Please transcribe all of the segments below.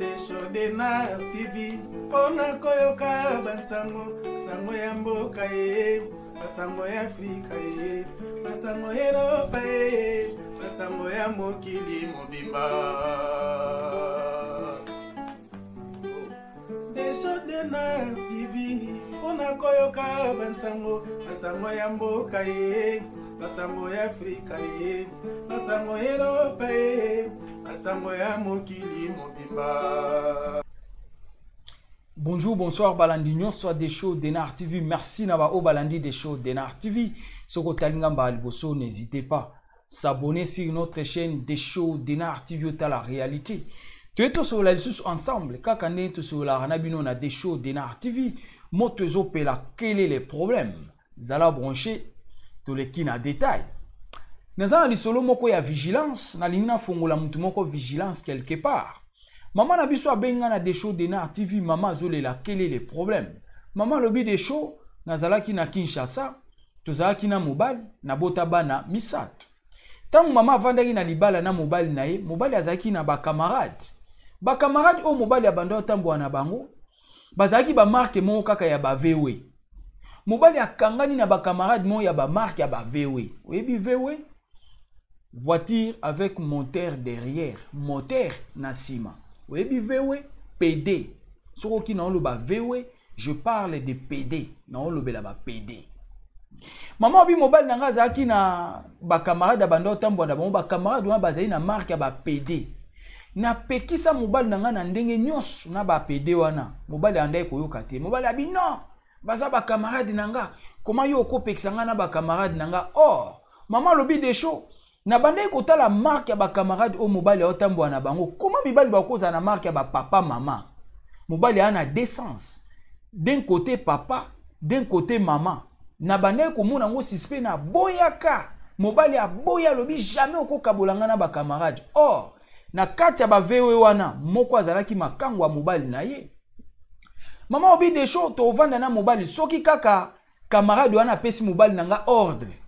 deshodenar tv mpona koyoka bansango sango ya mboka ye basango ya afrika ye basango ya eropa ye basango ya mokili mobimba deshodenar tv mpona koyoka bansango basango ya mboka ye Bonjour, bonsoir, Balandi soit des shows Denar TV. Merci Naba au oh, Balandi des shows Denar TV. Soko Talingamba Alboso, n'hésitez pas. S'abonner sur notre chaîne des shows Denar TV, à la réalité. Tu es tous la ensemble. Kakane, tous sur la Ranabino, on a des shows Denar TV. quels Pela, quel est le problème? Zala branché, toleki na détail naza na lisolo moko ya vigilance nalingi nafongola motu moko vigilance quelque part mama na biso abengi nga na desho denar tv mama azolela kelele problème mama alobi desho nazalaki na kinshasa tozalaki na mobali nabota bana misato ntango mama avandaki na libala na mobali na ye mobali azalaki na bakamarade bakamarade oyo mobali abandaki otambola na bango bazalaki bamarke moko kaka ya bavewe mobali akangani na bacamarade moko ya bamarke ya bavewe oyebi vewe voiture avec moteur derrière moteur na nsima oyebi vewe pd soki oki na oloba vewe je parle de pd na olobela bapd mama obi mobali na ngai azalaki na bacamarade ya banda otambola na bango bacamarade wana bazali na marke ya bapd napekisa mobali na ngai na ndenge nyonso na bapd wana mobali andai koyoka te mobali abi non baza bakamarade na nga koma yo okopekisa ngai na bakamarade na nga or oh, mama alobi desho na bandai kotala marke ya bakamarade oyo mobali aotambola na bango koma mibali bakozala na marke ya bapapa mama mobali aa na descence d'un côté papa d'un côté mama na bandai komona yango suspe na boyaka mobali aboya alobi jamais okokabola ngai na bakamarade or oh, na kati ya bavewe wana moko azalaki makango ya mobali na ye mama obi desho tovanda na mobali soki kaka kamarade wana apesi mobali na nga ordre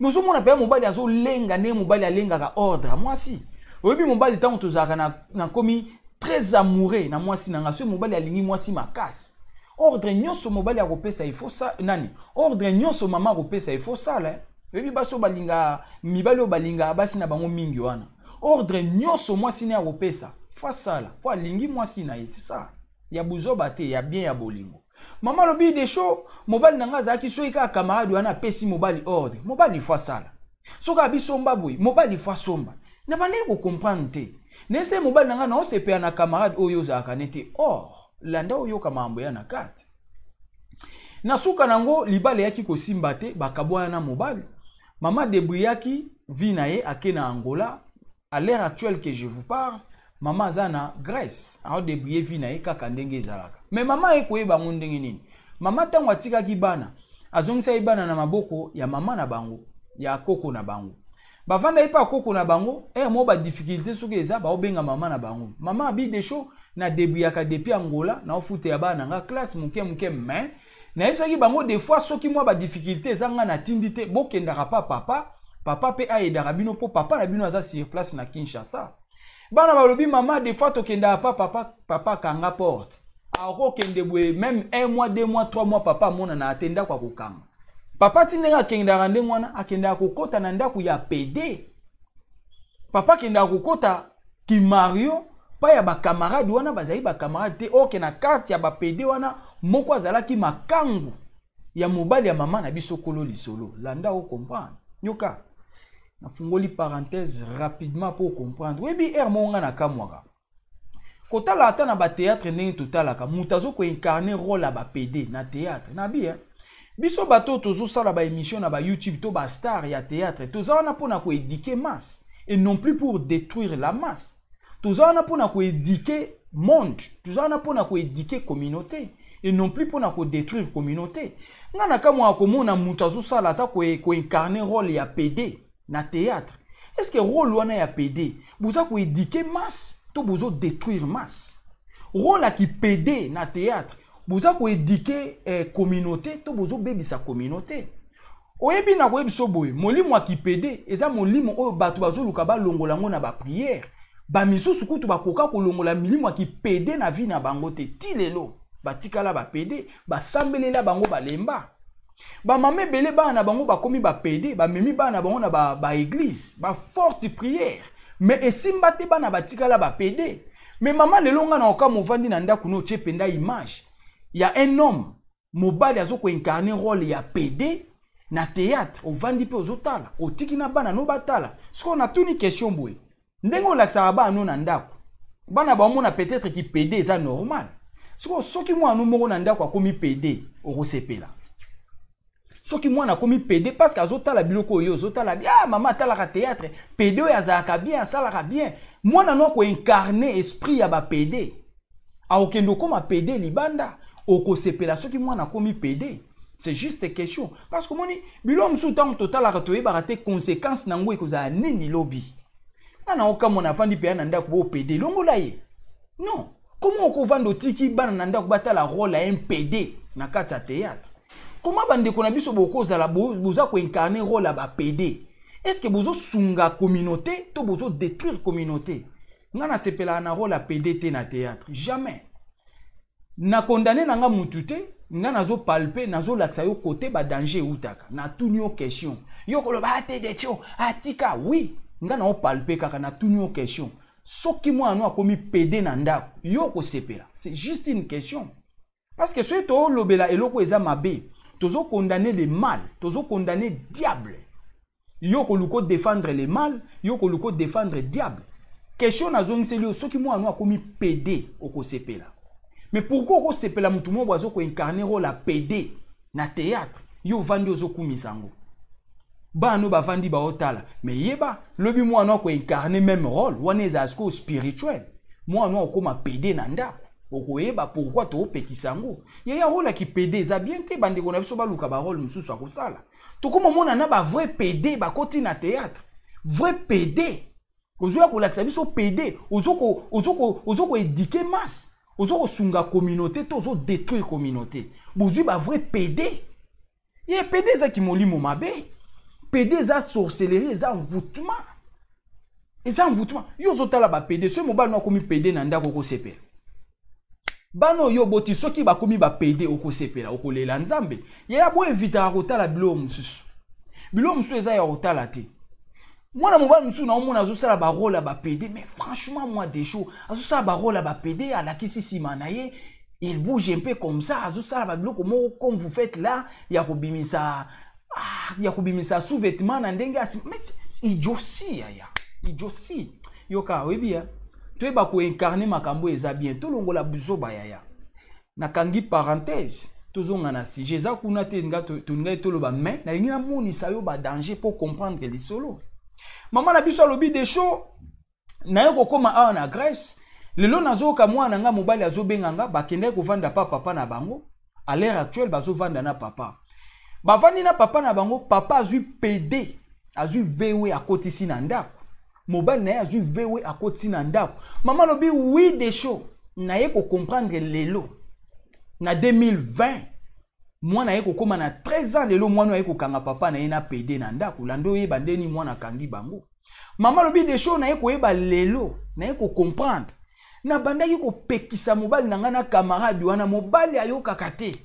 me ozomona mpe ya mobali azolenga nde mobali alengaka ordre mwasi oyebi mobali ntango tozalaka na, na komi très amoureux na mwasi na nga soki mobali alingi mwasi makasi ordre nyonso mobali akopesa efosa nani ordre nyonso mama akopesa efosala oyebi basi oyo balinga mibali oyo balingaka basi na bango mingi wana ordre nyonso mwasi ne akopesa fo asala fo alingi mwasi na ye se ça ya buzoba te ya bien ya bolingo mama alobi desho mobali na ngai azalaki soki kaka camarade wana apesi mobali ordre mobali fo asala soki abisomba boye mobali fo asomba na bandeki kokomprendre te nese mobali na ngai naosepela na camarade oyo ozalaka ne te or landa oyoka makambo ya na kati na suka na yango libala eyaki kosimba te bakabwana na mobali mama debriyaki vi na ye ake na angola à l'heure actuelle que je vous parle mama aza na grèce aodebrie vi na ye kaka ndenge ezalaka me mama ye koyeba yango ndenge nini mama ntango atikaki bana azongisaki bana na maboko ya mama na bango ya koko na bango bavanda ye mpe akoko na bango ere moko badiffikulté soki eza baobenga mama na bango mama abi desho na debriyaka depuis angola naofuteya bana na nga classe moke moke me nayebisaki bango des fois soki mwa badiffikulté eza nga natindi te bokendaka pa papa papa mpe ayedaka bino mpo papa na bino aza sur place na kinshasa bana balobi mama des fois tokendaka pa papa, papa akanga porte akokende boye meme un mois deux mois trois mois papa amonana ate ndako akokanga papa ti ndenge akendaka ndenge wana akendaka kokɔta na ndako ya pede papa akendaka kokɔta kimario mpa ya bakamarade wana bazali bakamarade te oke na karte ya bapede wana moko azalaki makangu ya mobali ya mama na biso kolo lisolo landa okomprendre yoka nafungoli parenthèse rapidement mpo comprendre oyebi ere moko nga nakamwaka kotala ata na batheatre ndenge totalaka moto azokoincarne role ya bapd na théatre nabi e biso bato oyo tozosala baémission na bayoutube to bastar ya théatre toza wana mpona koédike masse et non plus pour détruire la masse toza wana mpona koédike monde toza wana mpona koédike communauté et non plus mpona kodétruire communauté nga na kamwaka komona moto azosala aza koincarne role ya pd na théâtre est ce rôle wana ya pd boza koédike masse to bozodétruire masse rôle aki pd na théâtre boza koédike eh, communauté to bozobebisa communauté oyebi na koyebiso boye molimo aki pd eza molimo oyo bato bazoluka balongola yango na baprière bamisusu kutu bakoka kolongola milimo aki pd na vie na bango te ti lelo batikala bapd basambelela bango balemba bamama ebele bana na bango bakomi bapede bamemi bana na bango na baeglise ba baforte priere me esimba te bana batikala bapede me mama lelo ngai na okama ovandi na ndako no otye mpenza image ya un homme mobali azokoincarne role ya pede na théâtre ovandi mpe ozotala otiki na bana no batala soko natuni question boye ndenge olakisaka bana no na ndako bana baomona peut-être ki pede eza normal soko soki mwana no moko na ndako akomi pede okosepela soki mwana akomi pede parceke azotala biloko oyo ozotala bi ah, mama atalaka théâtre pede oyo azalaka bien asalaka bien mwana no akoincarne esprit ya bapede aokende okóma pede libanda okosepela soki mwana akomi pede c'est juste question parceke omoni biloko mosusu ntango totalaka toyebaka te conséquence nango ekozala nini lobi ngana okamwana avandi mpe ya na ndako boopede longola ye non komo okovanda otiki bana na ndako batala role ya mpede na kati ya théâtre koma bandeko na biso bokozala boza koincarne role ya bapd estce bozosunga communauté to bozodétruire communauté nga nasepelaka na role ya pd te na théâtre jamais nakondane na nga mutu te nga nazopalpe nazolakisa yo kote badanger eutaka natuni yo question yo koloba ate ah, detio atika ah, wi nga naopalpe kaka natuni yo question soki mwana no akomi pede na ndako yo okosepela c'est juste une question parce que soki toolobela eloko eza mabe tozo condamner le mal tozo condamner diable yo koluka défendre le mal yo koluka défendre diable question nazongiseli yo soki mwana no akomi pd okosepela mais pourquoi okosepela motu moko azokoincarne role ya pd na théâtre yo ovandi ozokumisa yango bana bavandi baotala me yeba lobi mwana akoincarne même role wana eza asiko spirituel mwana akoma pd na ndako okoyeba pourkui toopekisa yango yaya role yaki pd eza bien te bandeko na biso baluka barole mosusu akosala tokomomona na bavrai pd bakoti na théâtre vrai pd ozoya kolakisa biso pd ozokoedike masse ozokosunga communauté to ozodétruire communauté bozwi bavrai pd ye pd ezaki molimo mabe pd eza sorcellerie eza envoûtement eza envoûtement yo ozotala bapd soki mobali no akomi pd na ndako okosepela bana oyo oboti soki bakomi bapede okosepela okolela nzambe yaya boevitaka kotala biloko mosusu biloko mosusu eza ya kotala te mwana mobali mosusu naomona azosala barole ya bapede mais franchement moi desho azosala barole ya bapede alakisi nsima na ye il bouge un peu comme ça azosala babiloko moko comme vous faites là ya kobimisa ah, ya kobimisa sous vêtement na ndenge asi mais idiosi yaya idiosi yoka oyebi ya toyeba koinkarne makambo eza bien tolongola buzoba yaya nakangi parenthèse tozonga na sujet eza kuna te tolingai toloba mai nalingi namonisa yo badanger mpo comprendre lisolo mama na biso alobi desho naye kokóma awa na grèce lelo nazoyoka mwana na nga mobali azobenga nga bakendaki kovanda pa papa na bango à l'heure actuelle bazovanda na papa bavandi na papa na bango papa azwi pd azwi vewe akotisi na ndako mobali na ye azwi vewe akoti na ndako mama alobi wi desho naye kocomprendre lelo na 2020 mwana ye kokóma na 13 ans lelo mwana ye kokanga papa na ye na pede na ndako lando oyeba ndeni mwana akangi bango mama alobi desho na ye koyeba lelo na ye kocomprendre nabandaki kopekisa mobali na ngai na kamarade wana mobali ayokaka te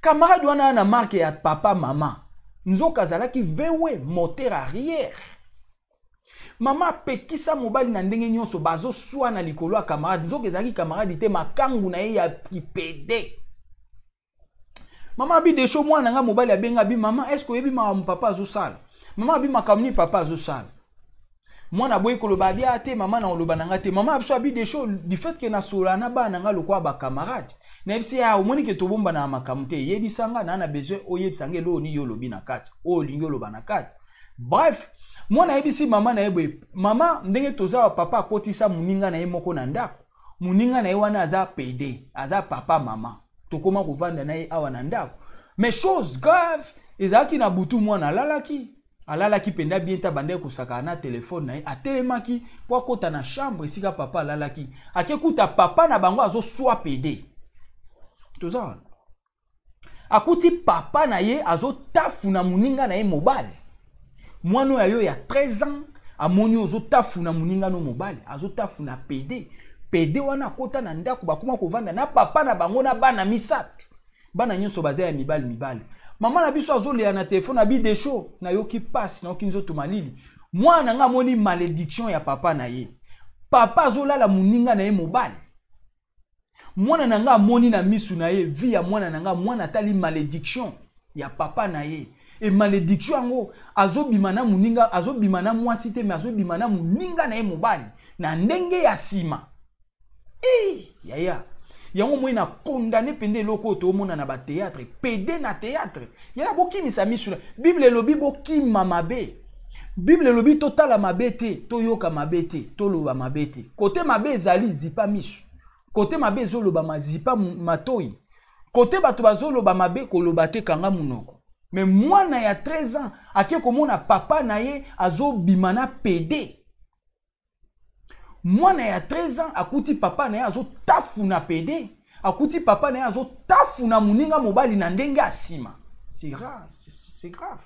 kamarade wana na marke ya papa mama nzoka azalaki vewe moteur arrière mama apekisa mobali na ndenge nyonso bazoswa na likolo ya camarade nzoki ezalaki camarade te makangu na ye ya kipede mama abi desho mwana nga mobali abenga abi mama estce oyebi makambo papa azosala mama abi makambo nini papa azosala mwana boye koloba abia te mama na oloba na nga te mama biso abi desho du fait ke nasola na bana na nga lokola bacamarade nayebisi ya omoni ke tobombana na makambo te yebisa nga na na besoin oyebisa nga eloo nini yo olobi na kati oyo olingi oloba na kati bref mwana ayebisi mama na ye boye mama ndenge toza bapapa akotisa moninga na ye moko na ndako moninga na ye wana aza pd aza papa mama tokóma kovanda na ye awa na ndako mais chose grave ezalaki na butu mwana alalaki alalaki mpenza bien ta bandaki kosakana na telefone na ye atelemaki mpo akɔta na chambre esika papa alalaki ake kuta papa na bango azoswa pd toza wana akuti papa na ye azotafuna moninga na ye mobali mwana oyo ayo ya 13 ans amoni ozotafuna moningano mobali azotafuna pd pd wana akota na ndako bakóma kovanda na papa na bango na bana misato bana nyonso baza ya mibali mibali mama na biso azoleya na telefone abi desho nayoki pasi nayoki nzoto malili mwana nga amoni malédiction ya papa na ye papa azolala moninga na ye mobali mwana na nga amoni na misu na ye vi ya mwana na nga mwana atali malédiction ya papa na ye e malédiction yango azobima na moninga azobima na mwasi te me azobima na moninga na ye mobali na ndenge ya nsima e yaya yango moi na condamné pende eloko oyo toomona na batéatre pede na téatre yaya bokimisa miso na bible elobi bokima mabe bible elobi totala mabe te toyoka mabe te toloba mabe te kote mabe ezali zipa miso kote mabe ezoloba mazipa matoi kote bato bazoloba mabe koloba te kanga monoko me mwana ya 13 ans ake komona papa na ye azobima na pede mwana ya 13 ans akuti papa na ye azotafuna pede akuti papa na ye azotafuna moninga mobali na ndenge ya nsima c'est grave c'est grave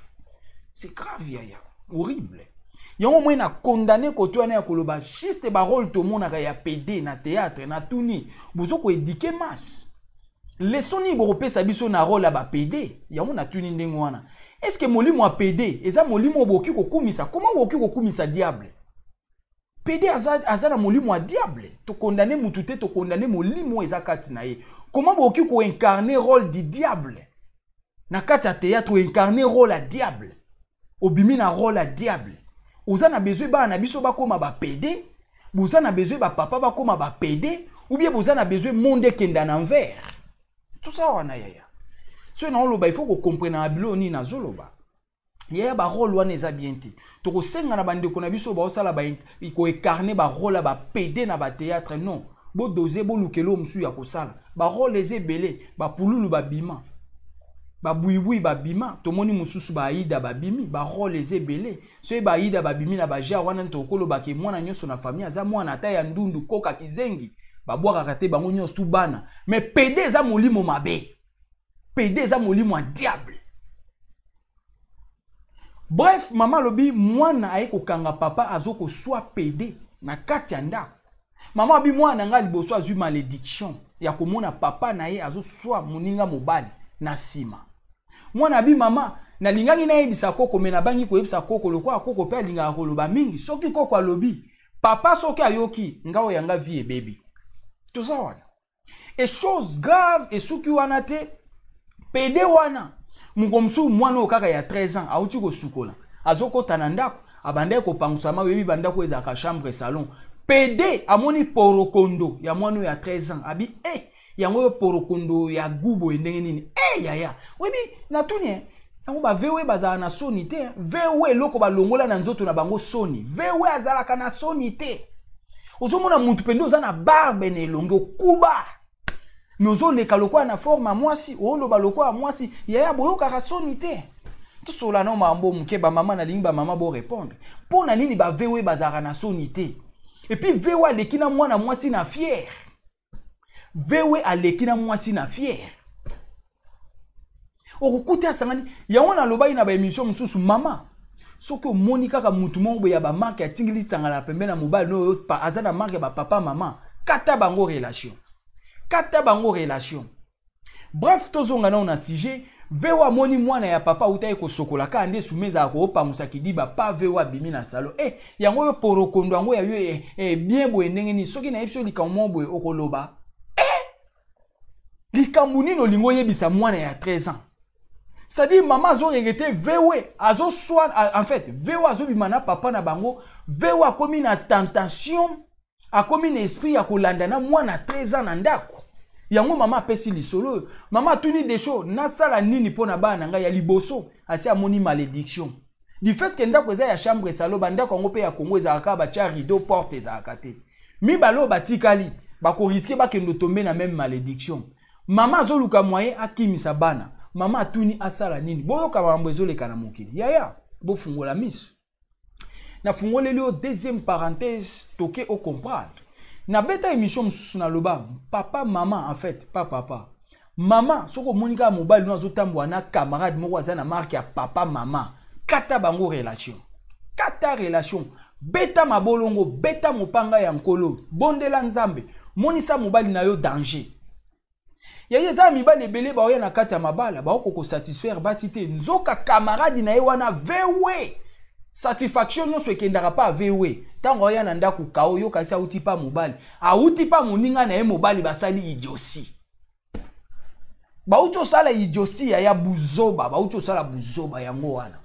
c'est grave yaya horrible yango moi na condamné côté wana ya koloba juste barole tomonaka ya pede na théâtre na tuni bozo koédike masse leso nini bokopesa biso na role ya bapd yango natuni ndenge wana estceke molimo ya pd eza molimo oyo bokoki kokumisa koma bokoki kokumisa diable pd aza, aza na molimo ya diable tokondane mutu te tokondane molimo oyo eza kati na ye koma bokoki koincarne role du diable na kati ya théâtre oincarne role ya diable obimi na role ya diable oza na bezwi bana na biso bakóma bapd boza na bezwi bapapa bakóma bapd ou bien boza na bezwi monde ekenda na nvere toza wana yaya so naoloba ifo kocomprena na bilo nini nazoloba yaya barole wana eza bien te tokosenga na bandeko na biso baosala koekarne barole ya bapede na batéatre non bodoze bolukelo mosusu ya kosala barole eza ebele bapululu babima babwibwi babima tomoni mosusu baayida babimi barole eza ebele soki baayida babimi na bajar wana tokoloba ke mwana nyonso na famille aza mwana ata ya ndundu koka kizengi babwakaka te bango nyonso tu bana me pede eza molimo mabe pede eza molimo ya diable bref mama alobi mwana aye kokanga papa azo koswa pede na kati ya ndako mama abi mwana na ngai liboso azwi malédiction ya komona papa na ye azoswa moninga mobali na nsima mwana abi mama nalingaki nayebisa koko me nabangi koyebisa koko lokola koko mpe alingaka koloba mingi soki koko alobi papa soki ayoki ngao yanga vi ebebi toza wana echose grave esuki wana te pede wana moko mosusu mwana oyo kaka ya 13 ans auti kosukola azokɔta na ndako abandaki kopangusama oyebi bandako ezalaka chambre salon pede amoni porokondo ya mwana oyo ya 13 ans abi e eh, yango oyo porokondo ya gubo ndenge nini e eh, yaya oyebi natuni eh? yango bavewe bazalaka na soni te eh. vewe eloko balongola na nzoto na bango soni vewe azalaka na soni te ozomona mutu mpende oza na barbe na elongi okuba me ozoleka lokola na forme ya mwasi ooloba lokola ya mwasi yaya boyokaka soni te tosola na mambo moke bamama nalingi bamama borépondre mpo na nini bavewe bazalaka na soni te epui vewe aleki na mwana mwasi na fiere vewe aleki na mwasi na fiere okokuta asangani yango nalobaki na baémission mosusu mama soki omoni kaka mutu moko boye ya bamarke atingili tsangana pembe na mobali no oyo aza na marke ya bapapa mama kata bango relation kata bango relation bref tozonga nao na sujet vewa amoni mwana ya papa auta ye kosokola kaka nde sume ezala koopangusa kidiba pa vewa abimi na salon e eh, yango oyo porokondo yango yayo e, eh, e, eh, bien boye ndenge nini soki nayebi so likambo moko boye okoloba e likambo nini olingi oyebisa mwana ya 13 ans c'est-à-dire mama azoregrete vewe azoswa en fait vewe azobima na papa na bango vewe akomi na tentation akomi na esprit ya kolanda na mwana 13 ans na ndako yango mama apesi lisolo oyo mama atuni desho nasala nini mpo na bana na ngai ya liboso asi amoni malédiction du fait ke ndako eza ya chambre esaloba ndako yango mpe ya kongo ezalaka batya rideau porte ezalaka te mibale oyo batikali bakoriske bakende otombe na meme malédiction mama azoluka moyen akimisa bana mama atuni asala nini boyoka mambo ezoleka na mokili yaya bofungola miso nafungoleli yo deuxième parenthèse toke ocomprendre nabeta émission mosusu naloba papa mama en fait pa papa mama soki omoni kaka mobali no azotambola na camarade moko aza na marke ya papa mama kata bango relation kata relation beta mabolongo beta mopanga ya nkolo bondela nzambe monisa mobali na yo danger yeye eza mibali ebele baoya na kati ya mabala baoko kosatisfaire basi te nzoka kamaradi na ye wana vewe satisfaction nyonso ekendaka mpa vewe ntango aya na ndako kao yo kasi auti mpa mobali auti mpa moninga na ye mobali basali idiosi bauti osala idiosi ya buzoba bauti osala buzoba yango wana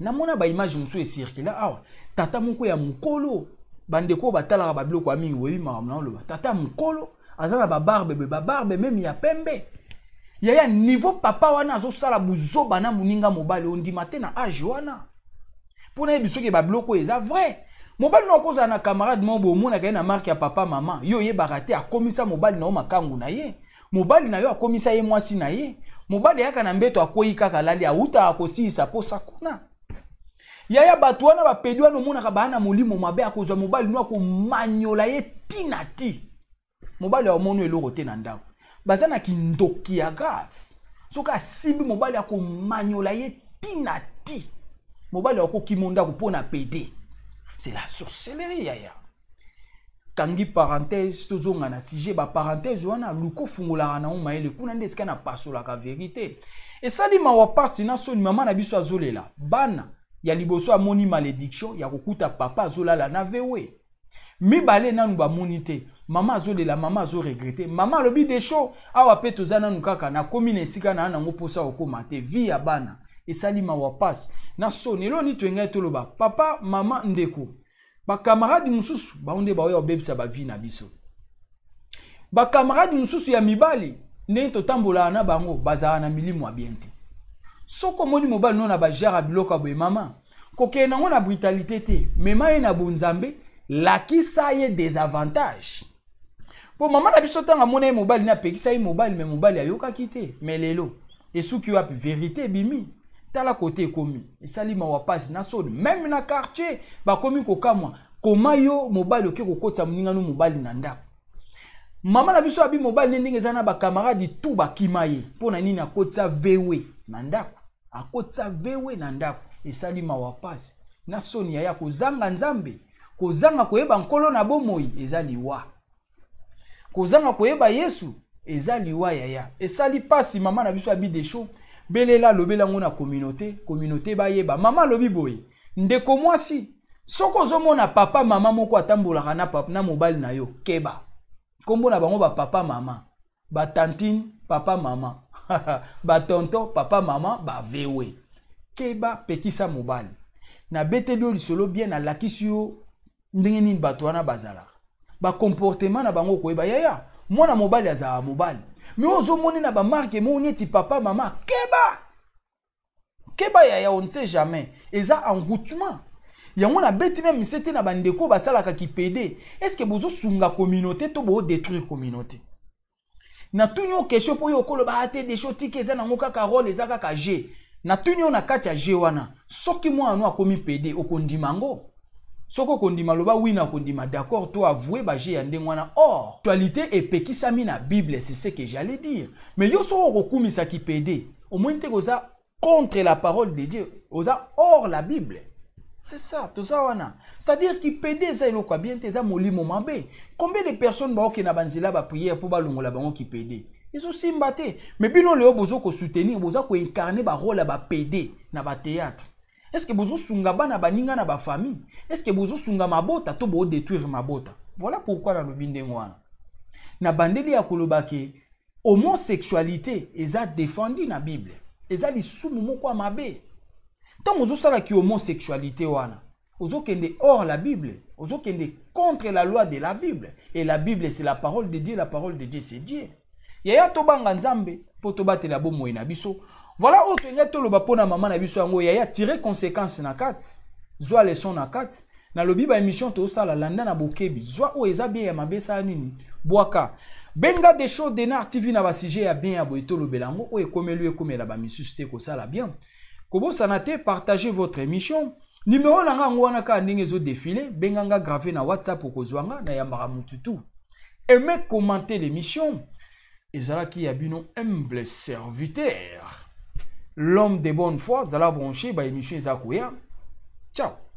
namona baimage mosusu esirkula awa tata moko ya mokolo bandeko oyo batalaka babiloko ya mingi oyebimaka mna oloba tata mokolo aza na babarbe me babarbe meme ya pembe yaya niveau papa wana azosala buzoba na moninga mobali ondima te na age wana mpo nayebi soki babiloko eza vrai mobali na okozala na camarade moko bomonaka ye na marke ya papa mama ye oyebaka te akomisa mobali na yo makangu na ye mobali na yo akomisa ye mwasi na ye mobali ayaka na mbeto akwei kaka alali awutaka kosilisa posa kuna yaya bato wana bapedi wana omonaka baya na molimo mabe akozwa mobali no akomanyola ye ti na ti mobali aomoni eloko te na ndako baza na kindoki ya grave soki asimbi mobali akomanyola ye ti na ti mobali akoki mo ndako mpo na pede c'est la sorcellerie yaya kangi parenthèse tozonga na sujet baparenthèse wana luka ofungolaka nango mayele kuna nde esika napasolaka verité esali mawa mpasi na soni mama na biso azolela bana ya liboso amoni malédiction ya kokuta papa azolala na vewe mibale nanu bamoni te mama azolela mama azoregrete mama alobi desho awa mpe toza nanu kaka nakomi na esika na ya nango mposa kokóma te vi ya bana esali mawa pasi na soni elo ni toyengai toloba papa mama ndeko bakamaradi mosusu bango nde baoya kobebisa bavi na biso bakamaradi mosusu ya mibali ndenge totambolaka na bango bazalaka na milimo ya bien te soki omoni mobali no na bagere ya biloko ya boye mama kokende yango na brutalité te mema ye na bonzambe lakisa ye desavantage mpo mama na biso ntango amona ye mobali ne apekisa ye mobali me mobali ayokaki te me lelo esuki wapi verité ebimi tala kote ekomi esali mawa mpasi na soni meme na quartier bakomi kokamwa koma yo mobali oke kokotisa moningano mobali na ndako mama na biso abi mobali ne ndenge eza na bakamaradi tu bakima ye mpo na nini akotisa vewe na ndako akotisa vewe na ndako esali mawa mpasi na soni yaya kozanga nzambe kozanga koyeba nkolo na bomoi eza liwa kozanga koyeba yesu eza liwa yaya esali mpasi mama na biso abi desho belela alobeli yango na kominauté kominauté bayeba mama alobi boye ndeko mwasi soki ozomona papa mama moko atambolaka na, pap, na mobali na yo keba nkombo na bango bapapa mama batantine papa mama batonton papa mama bavewe keba pekisa mobali nabeteli yo lisolo bien nalakisi yo ndenge nini bato wana bazalaka bacomportema na bango okoyeba yaya mwana mobali azala mobali me oyo ozomoni na bamarke moko neti papa mama keba keba yaya on sait jamais eza enroutement yango nabeti meme se te na bandeko oyo basalaka kipede estce bozosunga communauté to boodétruire communauté natuni oyo question mpo yo okoloba te desho tika eza nango kaka role eza kaka g natuni oyo na kati ya g wana soki mwana no akomi pede okondima yango soko kondima loba wina kondima d'accord to avouer baje ya ndenge wana or actualité epekisami na bible c'est ce que j'allais dire mais yo soko okokumisaki pede omoni te koza contre la parole de dieu oza hors la bible c'est ça toza wana c'est-à-dire kipede eza eloko ya bien te eza molimo mabe combien de personnes baokenda banzela bapriere mpo balongola bango kipede ezosimba te mais bino leo boza kosoutenir boza koincarne barole ya bapede na batéâtre estceke bozosunga bana baninga na bafamille estceke bozosunga mabota to boodétruire mabota voilà pourquoi nalobi ndenge wana na bandeli ya koloba ke homosexualité eza défendi na bible eza lisumu moko ya mabe ntango ozosalaki homosexualité wana ozokende hors la bible ozokende contre la loi de la bible et la bible c'est la parole de dieu la parole de dieu c'est dieu yaya tobanga nzambe mpo tobatela bomoi na biso voilà oyo oh, tolinga le mpo na maman na biso yango yaya tire conséquence na kati zwa nakat na ba émission to sala landa na bokebi zwa o oh, eza bien ya mabe nini bwaka benga de show denar tv na basujet ya bien ya boye tolobela yango oyo oh, ekomeli ekomela misu te sala bien Kobo sanate, partage votre émission numéro na nga ka wana kaka défiler, benga nga grave na whatsapp ko zwanga, na yamara tu Aimez commenter l'émission ki ya bino humble serviteur l'homme de bonne foi zala bronché ba émission ciao